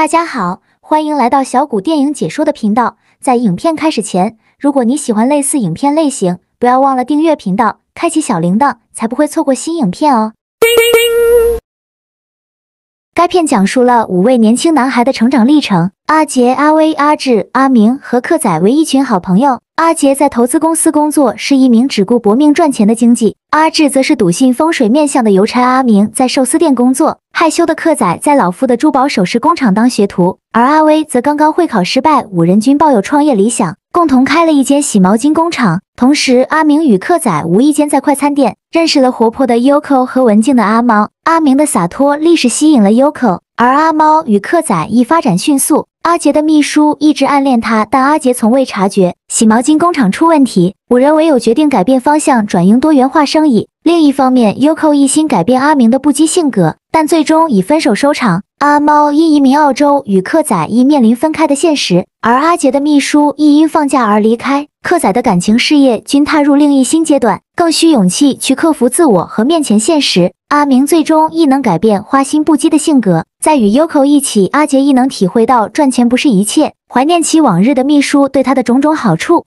大家好，欢迎来到小谷电影解说的频道。在影片开始前，如果你喜欢类似影片类型，不要忘了订阅频道，开启小铃铛，才不会错过新影片哦。该片讲述了五位年轻男孩的成长历程。阿杰、阿威、阿志、阿明和克仔为一群好朋友。阿杰在投资公司工作，是一名只顾搏命赚钱的经济。阿志则是笃信风水面相的邮差。阿明在寿司店工作。害羞的客仔在老夫的珠宝首饰工厂当学徒，而阿威则刚刚会考失败。五人均抱有创业理想，共同开了一间洗毛巾工厂。同时，阿明与客仔无意间在快餐店认识了活泼的 Yoko 和文静的阿猫。阿明的洒脱立时吸引了 Yoko，而阿猫与客仔亦发展迅速。阿杰的秘书一直暗恋他，但阿杰从未察觉。洗毛巾工厂出问题，五人唯有决定改变方向，转营多元化生意。另一方面，y k o 一心改变阿明的不羁性格，但最终以分手收场。阿猫因移民澳洲，与客仔亦面临分开的现实；而阿杰的秘书亦因放假而离开，客仔的感情事业均踏入另一新阶段，更需勇气去克服自我和面前现实。阿明最终亦能改变花心不羁的性格，在与 Yuko 一起，阿杰亦能体会到赚钱不是一切，怀念起往日的秘书对他的种种好处。